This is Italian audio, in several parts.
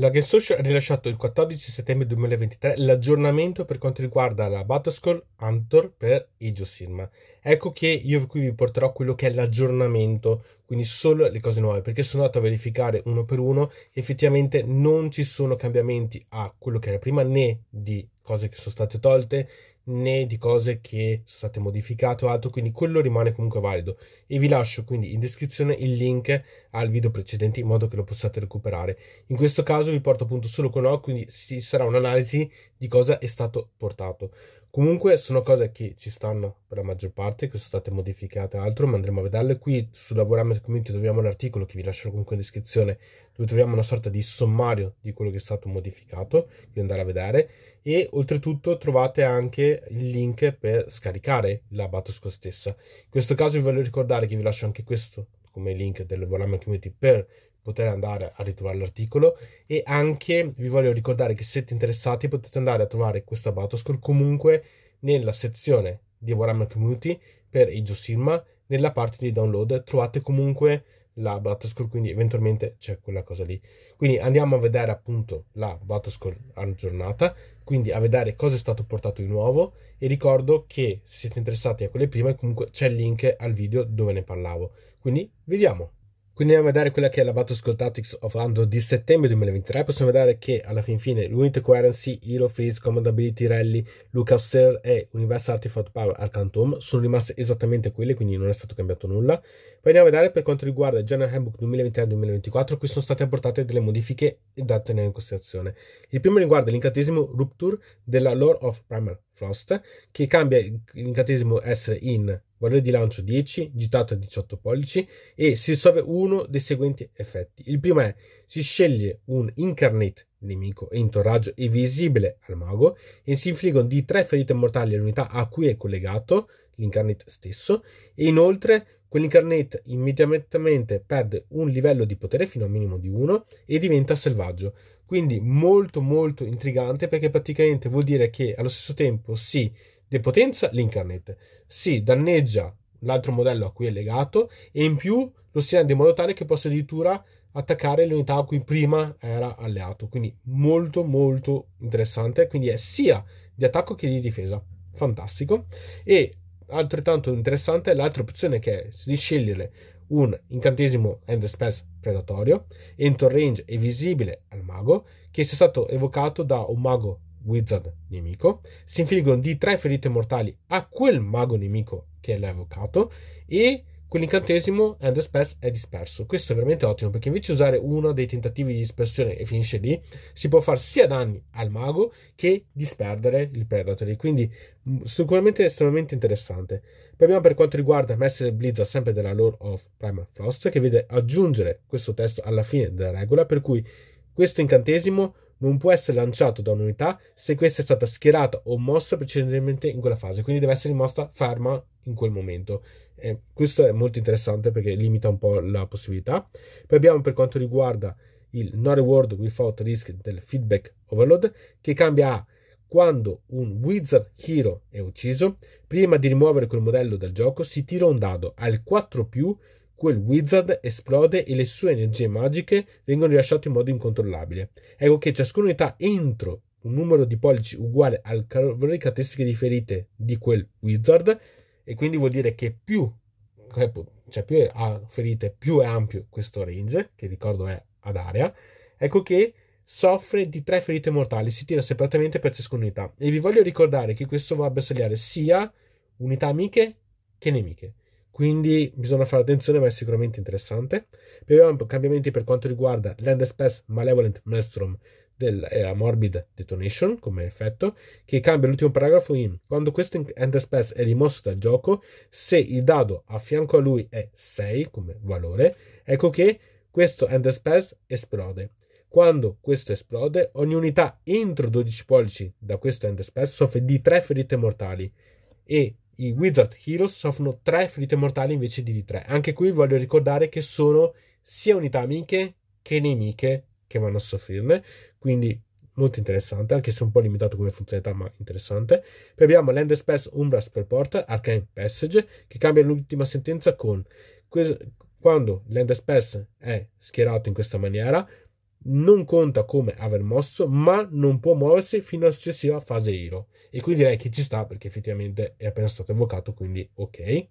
L'Agensocial ha rilasciato il 14 settembre 2023 l'aggiornamento per quanto riguarda la Battlescore Hunter per Ijosirma. Ecco che io qui vi porterò quello che è l'aggiornamento, quindi solo le cose nuove, perché sono andato a verificare uno per uno, effettivamente non ci sono cambiamenti a quello che era prima né di cose che sono state tolte né di cose che sono state modificate o altro, quindi quello rimane comunque valido. E vi lascio quindi in descrizione il link al video precedente in modo che lo possiate recuperare. In questo caso vi porto appunto solo con O, quindi ci sarà un'analisi di cosa è stato portato. Comunque sono cose che ci stanno per la maggior parte, che sono state modificate altro, ma andremo a vederle qui su Lavorame Community troviamo l'articolo che vi lascerò comunque in descrizione, dove troviamo una sorta di sommario di quello che è stato modificato, quindi andare a vedere e oltretutto trovate anche il link per scaricare la Batosco stessa. In questo caso vi voglio ricordare che vi lascio anche questo come link del Lavorame Community per poter andare a ritrovare l'articolo e anche vi voglio ricordare che se siete interessati potete andare a trovare questa Batoscore comunque nella sezione di Warhammer Community per Age of Sigma nella parte di download trovate comunque la Battlescore, quindi eventualmente c'è quella cosa lì. Quindi andiamo a vedere appunto la Battlescore aggiornata, quindi a vedere cosa è stato portato di nuovo e ricordo che se siete interessati a quelle prime comunque c'è il link al video dove ne parlavo. Quindi vediamo. Quindi andiamo a vedere quella che è la Battle Skull Tactics of Andor di settembre 2023. Possiamo vedere che alla fin fine l'Unit Coherency, Hero Phase, Commandability Rally, Lucas Ser e Universal Artifact Power al Cantom sono rimaste esattamente quelle, quindi non è stato cambiato nulla. Poi andiamo a vedere per quanto riguarda il General Handbook 2023-2024, qui sono state apportate delle modifiche da tenere in considerazione. Il primo riguarda l'incantesimo Rupture della Lore of Primer Frost, che cambia l'incantesimo essere in valore di lancio 10, gitato a 18 pollici e si risolve uno dei seguenti effetti. Il primo è si sceglie un incarnate nemico entoraggio e visibile al mago e si infliggono di 3 ferite mortali all'unità a cui è collegato l'incarnate stesso e inoltre quell'incarnate immediatamente perde un livello di potere fino a un minimo di 1 e diventa selvaggio. Quindi molto molto intrigante perché praticamente vuol dire che allo stesso tempo si depotenza l'incarnate, si danneggia l'altro modello a cui è legato e in più lo si rende in modo tale che possa addirittura attaccare l'unità a cui prima era alleato. Quindi molto molto interessante, quindi è sia di attacco che di difesa. Fantastico. E altrettanto interessante l'altra opzione che è di scegliere un incantesimo End Space predatorio, entro range e visibile al mago, che sia stato evocato da un mago wizard nemico, si infliggono di 3 ferite mortali a quel mago nemico che l'ha evocato e quell'incantesimo End Spells è disperso. Questo è veramente ottimo perché invece di usare uno dei tentativi di dispersione e finisce lì, si può fare sia danni al mago che disperdere il predator. Quindi mm, sicuramente estremamente interessante. Poi abbiamo per quanto riguarda Messer Blizzard sempre della Lore of Primal Frost che vede aggiungere questo testo alla fine della regola per cui questo incantesimo non può essere lanciato da un'unità se questa è stata schierata o mossa precedentemente in quella fase, quindi deve essere mossa ferma in quel momento. Eh, questo è molto interessante perché limita un po' la possibilità. Poi abbiamo per quanto riguarda il no reward without risk del feedback overload che cambia a quando un wizard hero è ucciso, prima di rimuovere quel modello dal gioco si tira un dado al 4 più quel wizard esplode e le sue energie magiche vengono rilasciate in modo incontrollabile. Ecco che ciascuna unità entro un numero di pollici uguale al valore di caratteristiche riferite di quel wizard e quindi vuol dire che più, eh, cioè più ha ferite, più è ampio questo range, che ricordo è ad area, ecco che soffre di tre ferite mortali, si tira separatamente per ciascuna unità. E vi voglio ricordare che questo va a bersagliare sia unità amiche che nemiche. Quindi bisogna fare attenzione, ma è sicuramente interessante. Poi cambiamenti per quanto riguarda l'End Space Malevolent Maelstrom della eh, Morbid Detonation come effetto, che cambia l'ultimo paragrafo in quando questo End Space è rimosso dal gioco, se il dado a fianco a lui è 6 come valore, ecco che questo End Space esplode. Quando questo esplode, ogni unità entro 12 pollici da questo End Space soffre di 3 ferite mortali e i Wizard Heroes soffrono 3 ferite mortali invece di 3. Anche qui voglio ricordare che sono sia unità amiche che nemiche che vanno a soffrirne, quindi molto interessante, anche se un po' limitato come funzionalità, ma interessante. Poi abbiamo Land Spells Umbras per Portal, Arcane Passage, che cambia l'ultima sentenza con quando Land Spells è schierato in questa maniera, non conta come aver mosso, ma non può muoversi fino alla successiva fase IRO. E qui direi che ci sta perché effettivamente è appena stato evocato, quindi ok.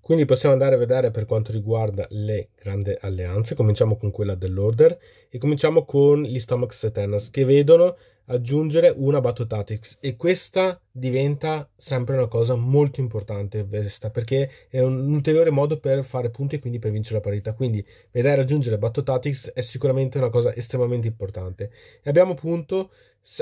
Quindi possiamo andare a vedere per quanto riguarda le grandi alleanze. Cominciamo con quella dell'Order e cominciamo con gli Stomachs Eternas che vedono aggiungere una battle Batotatics e questa diventa sempre una cosa molto importante questa, perché è un ulteriore modo per fare punti e quindi per vincere la parità quindi vedere raggiungere Batotatics è sicuramente una cosa estremamente importante e abbiamo appunto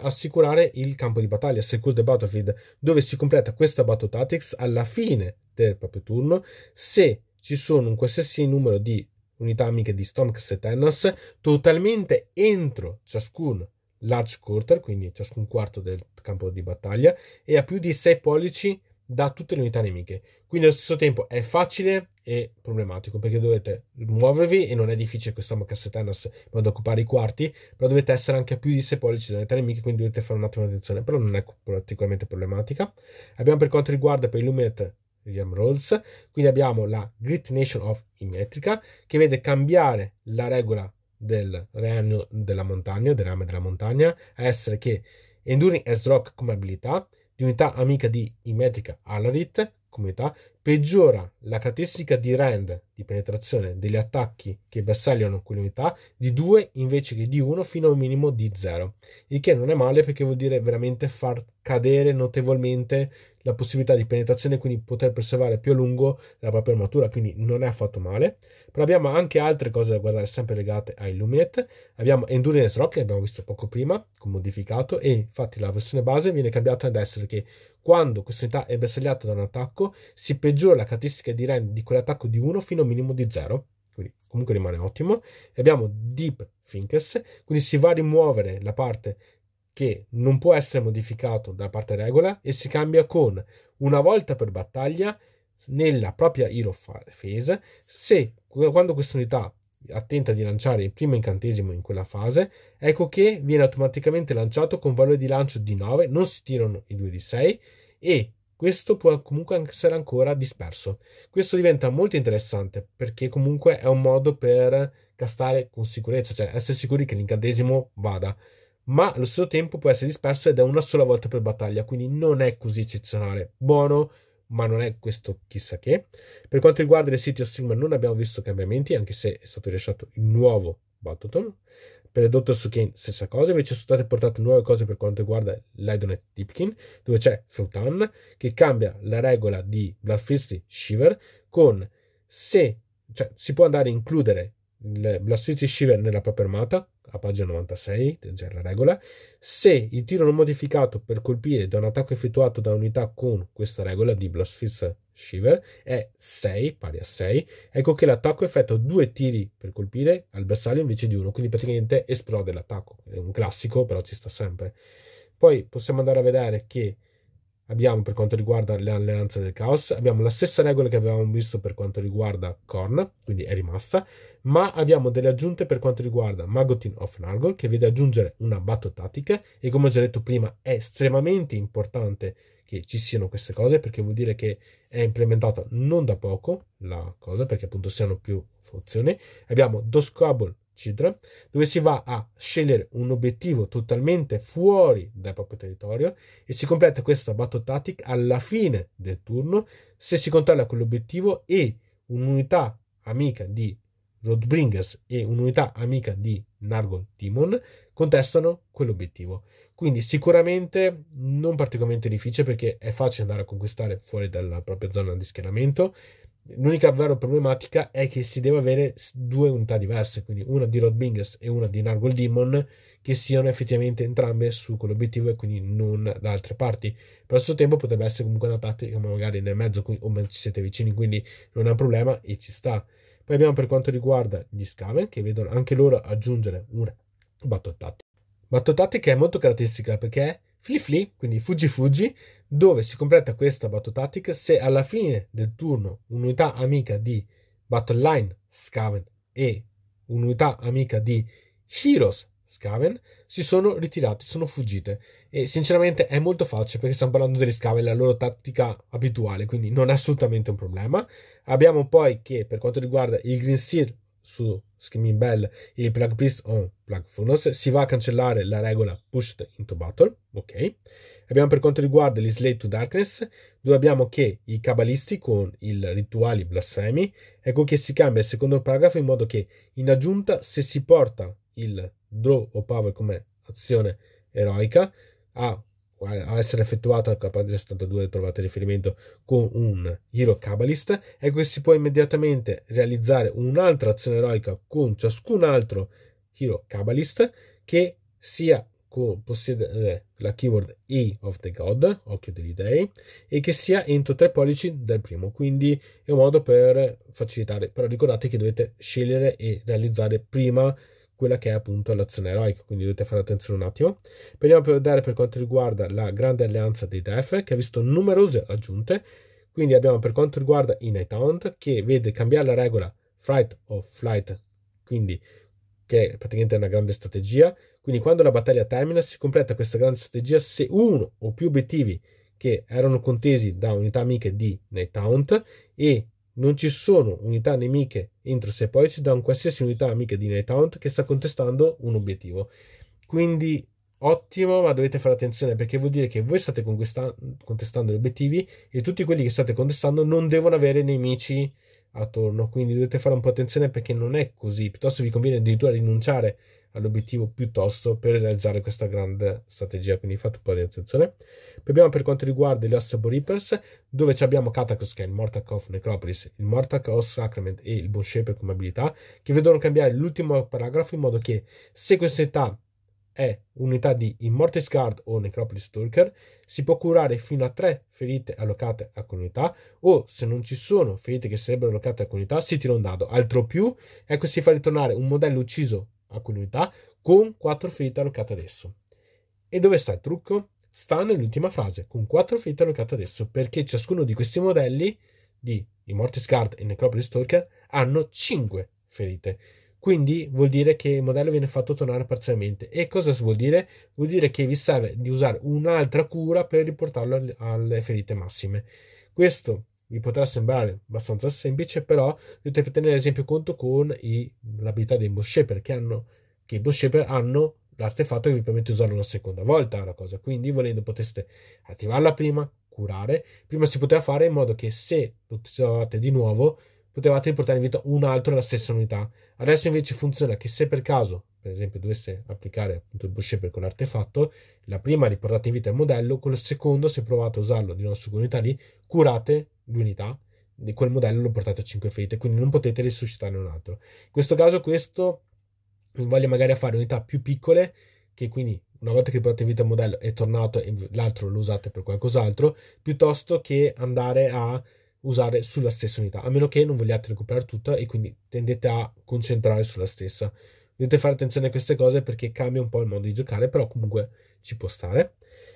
assicurare il campo di battaglia Secure the Battlefield dove si completa questa battle Batotatics alla fine del proprio turno se ci sono un qualsiasi numero di unità amiche di Stonks e Tennas totalmente entro ciascun large quarter, quindi ciascun quarto del campo di battaglia, e a più di 6 pollici da tutte le unità nemiche. Quindi allo stesso tempo è facile e problematico perché dovete muovervi e non è difficile questo Macassetanus in modo da occupare i quarti, però dovete essere anche a più di 6 pollici delle unità nemiche, quindi dovete fare un attimo attenzione, però non è particolarmente problematica. Abbiamo per quanto riguarda per Illuminate William Rolls, quindi abbiamo la Grit Nation of Immetrica che vede cambiare la regola del regno della montagna, del rame della montagna, a essere che Enduring as Rock come abilità, di unità amica di Imetrica Alarit come unità, peggiora la caratteristica di rend di penetrazione degli attacchi che bersagliano quelle unità di 2 invece che di 1 fino a un minimo di 0, il che non è male perché vuol dire veramente far cadere notevolmente la possibilità di penetrazione quindi poter preservare più a lungo la propria armatura, quindi non è affatto male. Però abbiamo anche altre cose da guardare sempre legate a Illuminate. Abbiamo Endurance Rock che abbiamo visto poco prima, con modificato, e infatti la versione base viene cambiata ad essere che quando questa unità è bersagliata da un attacco si peggiora la caratteristica di rend di quell'attacco di 1 fino a un minimo di 0 quindi comunque rimane ottimo. E abbiamo Deep Thinkers, quindi si va a rimuovere la parte che non può essere modificato da parte regola e si cambia con una volta per battaglia nella propria hero phase se quando questa unità attenta di lanciare il primo incantesimo in quella fase, ecco che viene automaticamente lanciato con valore di lancio di 9, non si tirano i 2 di 6 e questo può comunque essere ancora disperso. Questo diventa molto interessante perché comunque è un modo per castare con sicurezza, cioè essere sicuri che l'incantesimo vada ma allo stesso tempo può essere disperso ed è una sola volta per battaglia, quindi non è così eccezionale. Buono, ma non è questo chissà che. Per quanto riguarda le il sito Sigma non abbiamo visto cambiamenti, anche se è stato rilasciato il nuovo Battotom. Per il Dr. Sukin stessa cosa, invece sono state portate nuove cose per quanto riguarda l'Idonet Tipkin, dove c'è Sultan che cambia la regola di Bloodfist Shiver con se cioè, si può andare a includere il Blastoise Shiver nella propria armata, a pagina 96, c'è la regola. Se il tiro non modificato per colpire da un attacco effettuato da unità con questa regola di Blastoise Shiver è 6, pari a 6, ecco che l'attacco effettua due tiri per colpire al bersaglio invece di uno, quindi praticamente esplode l'attacco. È un classico, però ci sta sempre. Poi possiamo andare a vedere che abbiamo per quanto riguarda le alleanze del caos, abbiamo la stessa regola che avevamo visto per quanto riguarda Korn, quindi è rimasta, ma abbiamo delle aggiunte per quanto riguarda Magotin of Nargol, che vede aggiungere una battle tattica, e come ho già detto prima è estremamente importante che ci siano queste cose, perché vuol dire che è implementata non da poco la cosa, perché appunto siano più funzioni. Abbiamo Doscobble Cidra, dove si va a scegliere un obiettivo totalmente fuori dal proprio territorio e si completa questa battle tactic alla fine del turno se si controlla quell'obiettivo e un'unità amica di Roadbringers e un'unità amica di Nargon Timon contestano quell'obiettivo. Quindi sicuramente non particolarmente difficile perché è facile andare a conquistare fuori dalla propria zona di schieramento, L'unica vera problematica è che si deve avere due unità diverse, quindi una di Rod Bingus e una di Nargol Demon, che siano effettivamente entrambe su quell'obiettivo e quindi non da altre parti. Per lo stesso tempo potrebbe essere comunque una tattica, magari nel mezzo quindi, o ci siete vicini, quindi non è un problema e ci sta. Poi abbiamo per quanto riguarda gli Scaven, che vedono anche loro aggiungere una Battottattica. che è molto caratteristica perché Fli Fli, quindi Fuggi Fuggi, dove si completa questa Battle Tactic se alla fine del turno un'unità amica di Battle Line Scaven e un'unità amica di Heroes Scaven si sono ritirate, sono fuggite e sinceramente è molto facile perché stiamo parlando degli Scaven, la loro tattica abituale, quindi non è assolutamente un problema. Abbiamo poi che per quanto riguarda il Green Seal su Screaming Bell e il Plug beast on Plug Furnace si va a cancellare la regola Pushed into Battle, ok? Abbiamo per quanto riguarda gli Slate to Darkness, dove abbiamo che i cabalisti con i rituali blasfemi, ecco che si cambia il secondo paragrafo in modo che in aggiunta se si porta il draw o power come azione eroica a, a essere effettuata a pagina 72 trovate riferimento con un hero cabalist ecco che si può immediatamente realizzare un'altra azione eroica con ciascun altro hero cabalist che sia possedere eh, la keyword E of the God, occhio degli dei, e che sia entro tre pollici del primo, quindi è un modo per facilitare, però ricordate che dovete scegliere e realizzare prima quella che è appunto l'azione eroica, quindi dovete fare attenzione un attimo. Andiamo per vedere per quanto riguarda la grande alleanza dei DEF, che ha visto numerose aggiunte, quindi abbiamo per quanto riguarda i Night Hunt, che vede cambiare la regola fright o flight, quindi che è praticamente una grande strategia, quindi quando la battaglia termina si completa questa grande strategia se uno o più obiettivi che erano contesi da unità amiche di Night Nighthaunt e non ci sono unità nemiche entro se poi si dà un qualsiasi unità amica di Night Nighthaunt che sta contestando un obiettivo. Quindi ottimo, ma dovete fare attenzione perché vuol dire che voi state contestando gli obiettivi e tutti quelli che state contestando non devono avere nemici attorno. Quindi dovete fare un po' attenzione perché non è così. Piuttosto vi conviene addirittura rinunciare all'obiettivo piuttosto per realizzare questa grande strategia, quindi fate un po' di attenzione. Poi abbiamo per quanto riguarda gli Ossabo Reapers, dove abbiamo Katakos che è il Mortal of Necropolis, il Mortal of Sacrament e il Bone Shaper come abilità, che vedono cambiare l'ultimo paragrafo in modo che se questa età è unità di Immortis Guard o Necropolis Stalker, si può curare fino a tre ferite allocate a comunità o se non ci sono ferite che sarebbero allocate a comunità si tira un dado, altro più, ecco si fa ritornare un modello ucciso alcune unità con 4 ferite allocate adesso. E dove sta il trucco? Sta nell'ultima frase, con 4 ferite allocate adesso, perché ciascuno di questi modelli di Immortis Guard e Necropolis Stalker hanno 5 ferite. Quindi vuol dire che il modello viene fatto tornare parzialmente. E cosa vuol dire? Vuol dire che vi serve di usare un'altra cura per riportarlo alle ferite massime. Questo vi potrà sembrare abbastanza semplice, però dovete tenere ad esempio conto con i, l'abilità dei Bush Shaper, che, hanno, che i Bush Shaper hanno l'artefatto che vi permette di usarlo una seconda volta la cosa, quindi volendo poteste attivarla prima, curare, prima si poteva fare in modo che se lo utilizzavate di nuovo potevate riportare in vita un altro della stessa unità. Adesso invece funziona che se per caso, per esempio, doveste applicare appunto il Bush Shaper con l'artefatto, la prima riportate in vita il modello, con il secondo, se provate a usarlo di nuovo su quell'unità lì, curate l'unità, di quel modello lo portate a 5 ferite, quindi non potete risuscitare un altro. In questo caso questo mi invoglia magari fare unità più piccole, che quindi una volta che portate vita il modello è tornato e l'altro lo usate per qualcos'altro, piuttosto che andare a usare sulla stessa unità, a meno che non vogliate recuperare tutta e quindi tendete a concentrare sulla stessa. Dovete fare attenzione a queste cose perché cambia un po' il modo di giocare, però comunque ci può stare.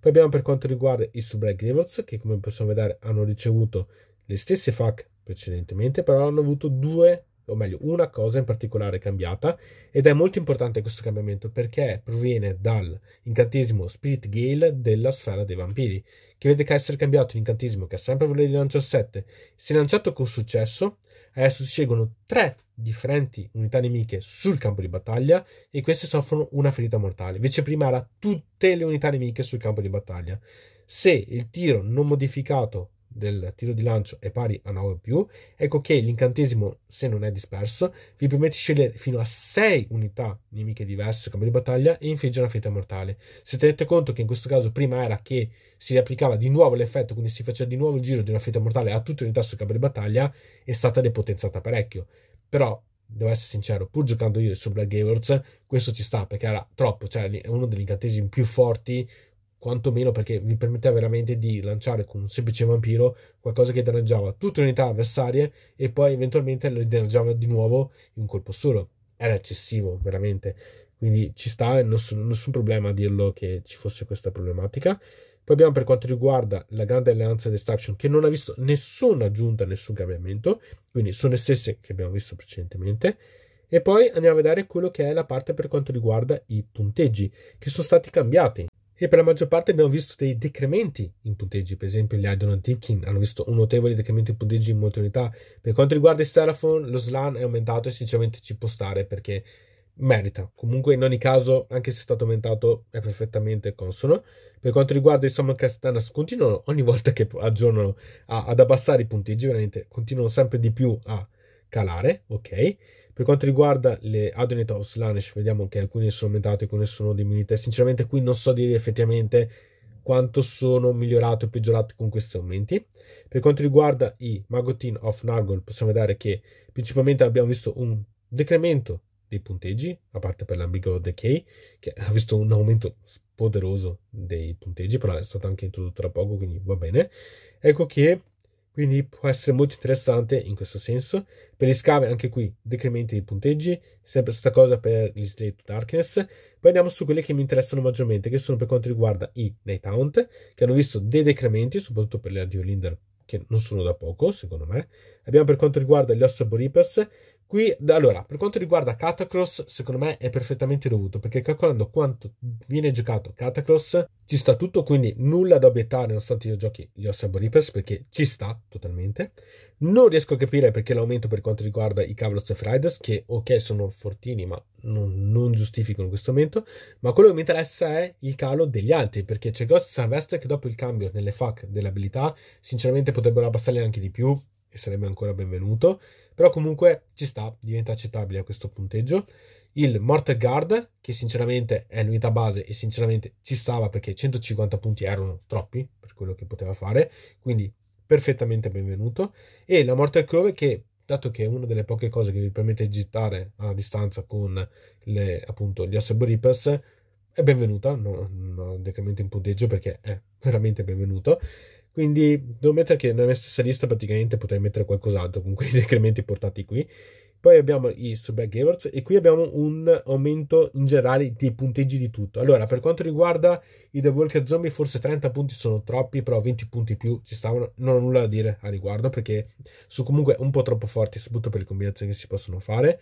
Poi abbiamo per quanto riguarda i Subrag Rewards che come possiamo vedere hanno ricevuto le stesse FAC precedentemente, però hanno avuto due, o meglio una cosa in particolare cambiata ed è molto importante questo cambiamento perché proviene dall'incantesimo Spirit Gale della sfera dei vampiri che vede che essere cambiato l'incantesimo che ha sempre voluto a 7 si è lanciato con successo Adesso eh, scegliono tre differenti unità nemiche sul campo di battaglia e queste soffrono una ferita mortale. Invece prima era tutte le unità nemiche sul campo di battaglia. Se il tiro non modificato del tiro di lancio è pari a 9 o più, ecco che l'incantesimo, se non è disperso, vi permette di scegliere fino a 6 unità nemiche diverse sul campo di battaglia e infligge una fetta mortale. Se tenete conto che in questo caso prima era che si riapplicava di nuovo l'effetto, quindi si faceva di nuovo il giro di una fetta mortale a tutte le unità sul campo di battaglia, è stata depotenziata parecchio. Però devo essere sincero, pur giocando io su Black Gavers, questo ci sta perché era troppo, cioè è uno degli incantesimi più forti quantomeno perché vi permetteva veramente di lanciare con un semplice vampiro qualcosa che danneggiava tutte le unità avversarie e poi eventualmente le danneggiava di nuovo in un colpo solo. Era eccessivo, veramente. Quindi ci sta e nessun, nessun problema a dirlo che ci fosse questa problematica. Poi abbiamo per quanto riguarda la grande alleanza Destruction che non ha visto nessuna aggiunta, nessun cambiamento, quindi sono le stesse che abbiamo visto precedentemente. E poi andiamo a vedere quello che è la parte per quanto riguarda i punteggi che sono stati cambiati e per la maggior parte abbiamo visto dei decrementi in punteggi, per esempio gli Idol Tipkin hanno visto un notevole decremento in punteggi in molte unità, per quanto riguarda il Seraphon lo slan è aumentato e sinceramente ci può stare perché merita, comunque in ogni caso anche se è stato aumentato è perfettamente consono, per quanto riguarda i Summon Castanas continuano ogni volta che aggiornano a, ad abbassare i punteggi, veramente continuano sempre di più a calare, ok? Per quanto riguarda le Adonet of Slanish, vediamo che alcune sono aumentate, alcune sono diminuite. Sinceramente, qui non so dire effettivamente quanto sono migliorate o peggiorate con questi aumenti. Per quanto riguarda i Magotin of Nargol, possiamo vedere che principalmente abbiamo visto un decremento dei punteggi, a parte per l'ambiguo decay, che ha visto un aumento poderoso dei punteggi, però è stato anche introdotto da poco, quindi va bene. Ecco che quindi può essere molto interessante in questo senso. Per gli scavi, anche qui, decrementi di punteggi, sempre stessa cosa per gli Slate to Darkness. Poi andiamo su quelli che mi interessano maggiormente, che sono per quanto riguarda i Night Hunt, che hanno visto dei decrementi, soprattutto per le Ardeo Linder, che non sono da poco, secondo me. Abbiamo per quanto riguarda gli Ossabo Reapers, Qui, allora, per quanto riguarda Catacross, secondo me è perfettamente dovuto, perché calcolando quanto viene giocato Catacross, ci sta tutto, quindi nulla da obiettare, nonostante io giochi gli Osebo Reapers, perché ci sta totalmente. Non riesco a capire perché l'aumento per quanto riguarda i Cavalos e Friders, che ok sono fortini, ma non, non giustificano questo aumento, ma quello che mi interessa è il calo degli altri, perché c'è Ghost Sarvest che dopo il cambio nelle FAC dell'abilità, sinceramente potrebbero abbassarli anche di più, e sarebbe ancora benvenuto però comunque ci sta, diventa accettabile a questo punteggio. Il Mortal Guard, che sinceramente è l'unità base e sinceramente ci stava perché 150 punti erano troppi per quello che poteva fare, quindi perfettamente benvenuto. E la Mortal Clove, che, dato che è una delle poche cose che vi permette di gittare a distanza con le, appunto, gli Ossebo Reapers, è benvenuta, non ho decremento in punteggio perché è veramente benvenuto. Quindi devo mettere che nella mia stessa lista praticamente potrei mettere qualcos'altro con quei decrementi portati qui. Poi abbiamo i subback e qui abbiamo un aumento in generale dei punteggi di tutto. Allora, per quanto riguarda i The Walker Zombie, forse 30 punti sono troppi, però 20 punti più ci stavano. Non ho nulla da dire a riguardo perché sono comunque un po' troppo forti, soprattutto per le combinazioni che si possono fare.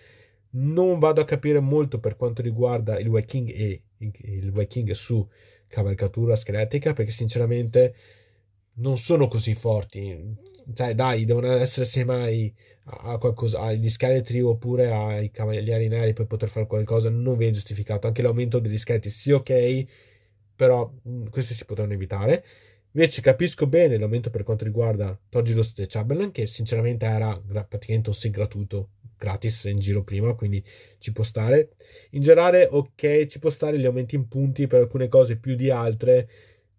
Non vado a capire molto per quanto riguarda il Viking e il Viking su cavalcatura scheletrica perché sinceramente non sono così forti. Cioè, dai, devono essere semmai a, a qualcosa, agli scheletri oppure ai cavalieri neri per poter fare qualcosa. Non viene giustificato. Anche l'aumento degli scheletri, sì, ok, però mm, questi si potranno evitare. Invece capisco bene l'aumento per quanto riguarda Togilos e Chamberlain, che sinceramente era praticamente un sì gratuito, gratis in giro prima, quindi ci può stare. In generale, ok, ci può stare gli aumenti in punti per alcune cose più di altre,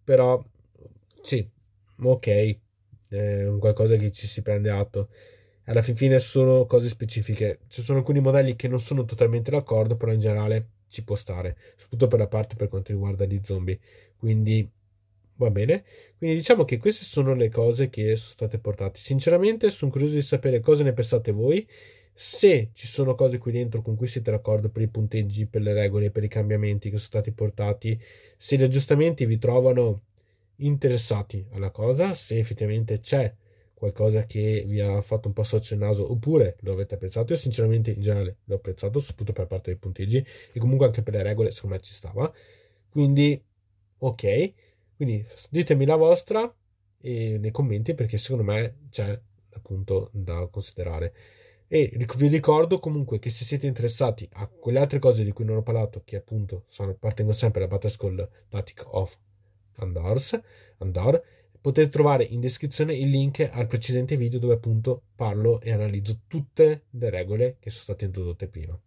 però sì, ok, è un qualcosa che ci si prende atto. Alla fin fine sono cose specifiche. Ci sono alcuni modelli che non sono totalmente d'accordo, però in generale ci può stare, soprattutto per la parte per quanto riguarda gli zombie. Quindi va bene. Quindi diciamo che queste sono le cose che sono state portate. Sinceramente sono curioso di sapere cosa ne pensate voi. Se ci sono cose qui dentro con cui siete d'accordo per i punteggi, per le regole, per i cambiamenti che sono stati portati, se gli aggiustamenti vi trovano interessati alla cosa, se effettivamente c'è qualcosa che vi ha fatto un po' sorgere il naso oppure lo avete apprezzato. Io sinceramente in generale l'ho apprezzato, soprattutto per parte dei punteggi e comunque anche per le regole secondo me ci stava. Quindi ok, quindi ditemi la vostra e nei commenti perché secondo me c'è appunto da considerare. E vi ricordo comunque che se siete interessati a quelle altre cose di cui non ho parlato, che appunto sono, appartengono sempre alla Battle School Tactic of Andors, Andor, potete trovare in descrizione il link al precedente video dove appunto parlo e analizzo tutte le regole che sono state introdotte prima.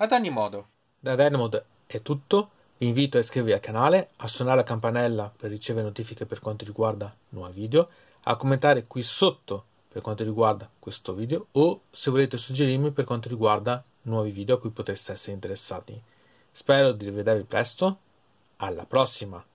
Ad ogni modo, da Redmond è tutto. Vi invito a iscrivervi al canale, a suonare la campanella per ricevere notifiche per quanto riguarda nuovi video, a commentare qui sotto per quanto riguarda questo video o se volete suggerirmi per quanto riguarda nuovi video a cui potreste essere interessati. Spero di rivedervi presto, alla prossima!